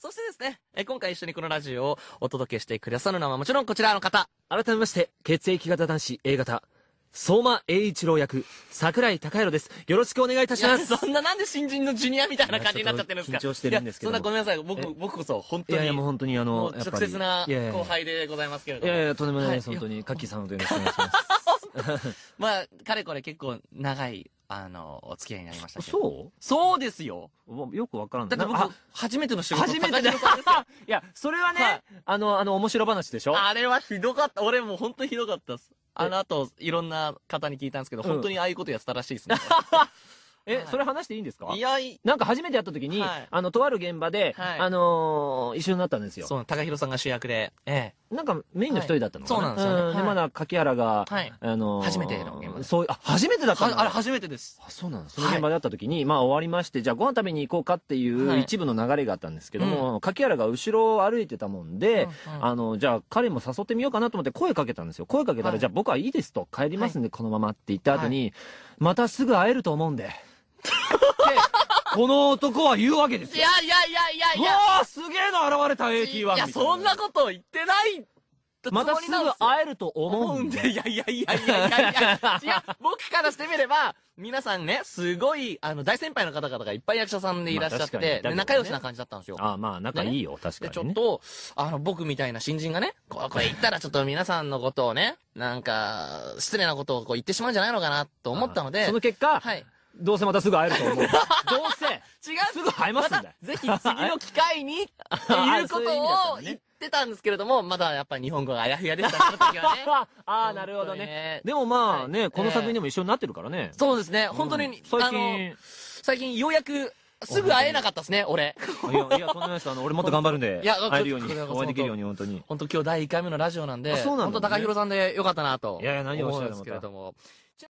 そしてですね、え今回一緒にこのラジオをお届けしてくださるのはもちろんこちらの方。改めまして、血液型男子 A 型、相馬栄一郎役、桜井孝弘です。よろしくお願いいたします。そんななんで新人のジュニアみたいな感じになっちゃってるんですか緊張してるんですけど。そんなごめんなさい。僕、僕こそ、本当に。いやいや、もう本当にあの、直接な後輩でございますけれども。いやいや、とんでもないです。はい、本当に、カッキーさんとよろしくお願いします。まあ、かれこれ結構長い、あの、お付き合いになりましたけど。そうそうですよ。よくわからない。だって僕、初めての仕事初めての仕事 ですいや、それはね、はい、あの、あの、面白話でしょあれはひどかった。俺もう本当にひどかったっす。あの後、いろんな方に聞いたんですけど、本当にああいうことやってたらしいですね。え、はい、それ話していいんですかいや、なんか初めてやった時に、はい、あの、とある現場で、はい、あのー、一緒になったんですよ。そう、高弘さんが主役で、ええ。なんかメインの一人だったのかな、はい、そうなんですよ、ね、で、まだ柿原が、はい、あのー、初めての現場そう、あ、初めてだったのあれ初めてです。あ、そうなのその現場で会った時に、はい、まあ終わりまして、じゃあご飯食べに行こうかっていう一部の流れがあったんですけども、柿原が後ろを歩いてたもんで、うんあの、じゃあ彼も誘ってみようかなと思って声かけたんですよ。声かけたら、じゃあ僕はいいですと、帰りますんでこのままって言った後に、またすぐ会えると思うんで、この男は言うわけですよ。いやいやいやいやいや。わあ、すげえの現れた AT1 いや、そんなこと言ってないまたすぐ会えると思うんで。いやいやいやいやいやいや。僕からしてみれば、皆さんね、すごい、あの、大先輩の方々がいっぱい役者さんでいらっしゃって、ね、仲良しな感じだったんですよ。ああ、まあ、仲いいよ、ね、確かに、ね、ちょっと、あの、僕みたいな新人がね、ここへ行ったらちょっと皆さんのことをね、なんか、失礼なことをこう言ってしまうんじゃないのかなと思ったので。その結果、はい。どうせまたすぐ会えると思う。どうせ、違う。すぐ会えますんだ、ま、ぜひ次の機会に、っていうことを言ってたんですけれども、まだやっぱ日本語があやふやでした、その時はね。ああ、なるほどね。でもまあね、はい、この作品でも一緒になってるからね。そうですね、本当に、うん、最近、最近ようやく、すぐ会えなかったですね、俺。いや、いや、とんでないです。あの、俺もっと頑張るんで、いや、会えるように、お会いできるように、本当に。本当今日第1回目のラジオなんで、あそうなん、ね、本当高弘さんでよかったなと。いやいや、何をおっしゃるんですけれども。